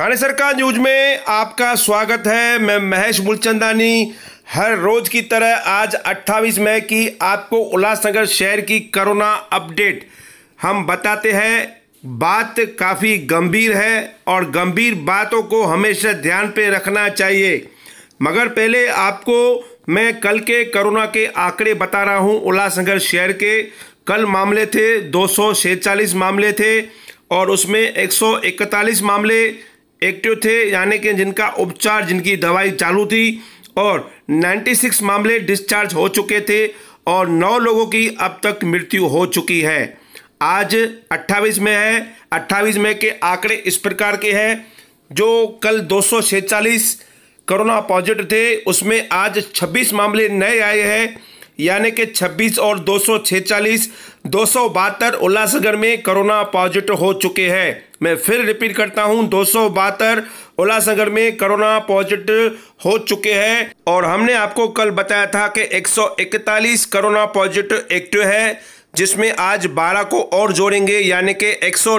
थाने सरकार न्यूज में आपका स्वागत है मैं महेश मूलचंदानी हर रोज की तरह आज 28 मई की आपको उल्लासनगर शहर की कोरोना अपडेट हम बताते हैं बात काफ़ी गंभीर है और गंभीर बातों को हमेशा ध्यान पे रखना चाहिए मगर पहले आपको मैं कल के कोरोना के आंकड़े बता रहा हूँ उल्लासनगर शहर के कल मामले थे दो मामले थे और उसमें 141 मामले एक्टिव थे यानी कि जिनका उपचार जिनकी दवाई चालू थी और 96 मामले डिस्चार्ज हो चुके थे और नौ लोगों की अब तक मृत्यु हो चुकी है आज 28 में है 28 में के आंकड़े इस प्रकार के हैं जो कल दो कोरोना पॉजिटिव थे उसमें आज 26 मामले नए आए हैं यानी कि 26 और दो सौ छः उल्लासनगर में कोरोना पॉजिटिव हो चुके हैं मैं फिर रिपीट करता हूं दो सौ बहत्तर उल्लासनगर में कोरोना पॉजिटिव हो चुके हैं और हमने आपको कल बताया था कि 141 कोरोना पॉजिटिव एक्टिव है जिसमें आज 12 को और जोड़ेंगे यानी कि एक सौ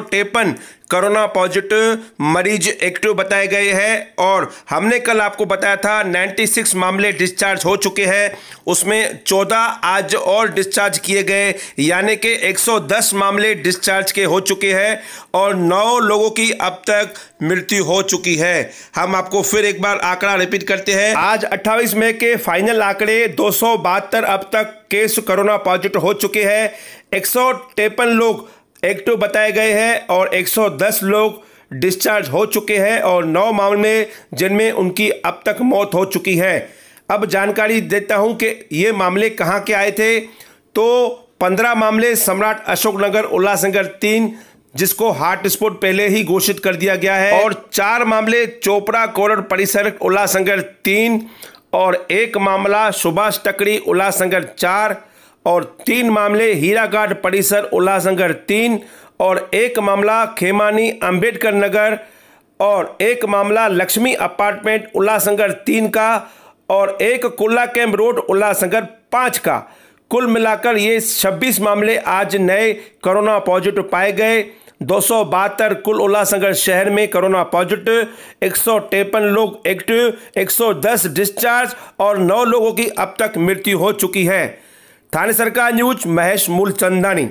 कोरोना पॉजिटिव मरीज एक्टिव तो बताए गए हैं और हमने कल आपको बताया था 96 मामले डिस्चार्ज हो चुके हैं उसमें 14 आज और डिस्चार्ज किए गए यानी कि 110 मामले डिस्चार्ज के हो चुके हैं और 9 लोगों की अब तक मृत्यु हो चुकी है हम आपको फिर एक बार आंकड़ा रिपीट करते हैं आज 28 मई के फाइनल आंकड़े दो अब तक केस कोरोना पॉजिटिव हो चुके हैं एक लोग एक्टिव तो बताए गए हैं और 110 लोग डिस्चार्ज हो चुके हैं और नौ मामले जिनमें उनकी अब तक मौत हो चुकी है अब जानकारी देता हूं कि ये मामले कहां के आए थे तो पंद्रह मामले सम्राट अशोकनगर उल्लासनगर तीन जिसको हॉटस्पॉट स्पॉट पहले ही घोषित कर दिया गया है और चार मामले चोपड़ा कोरड़ परिसर उल्लासनगर तीन और एक मामला सुभाष टकरी उल्लासनगर चार और तीन मामले हीराघाट परिसर उल्लासनगर तीन और एक मामला खेमानी अंबेडकर नगर और एक मामला लक्ष्मी अपार्टमेंट उल्लासनगर तीन का और एक कुल्ला कैंप रोड उल्लासनगर पाँच का कुल मिलाकर ये 26 मामले आज नए कोरोना पॉजिटिव पाए गए दो कुल उल्लासनगर शहर में कोरोना पॉजिटिव एक लोग एक्टिव 110 डिस्चार्ज और 9 लोगों की अब तक मृत्यु हो चुकी है थाने सरकार न्यूज महेश मूलचंदानी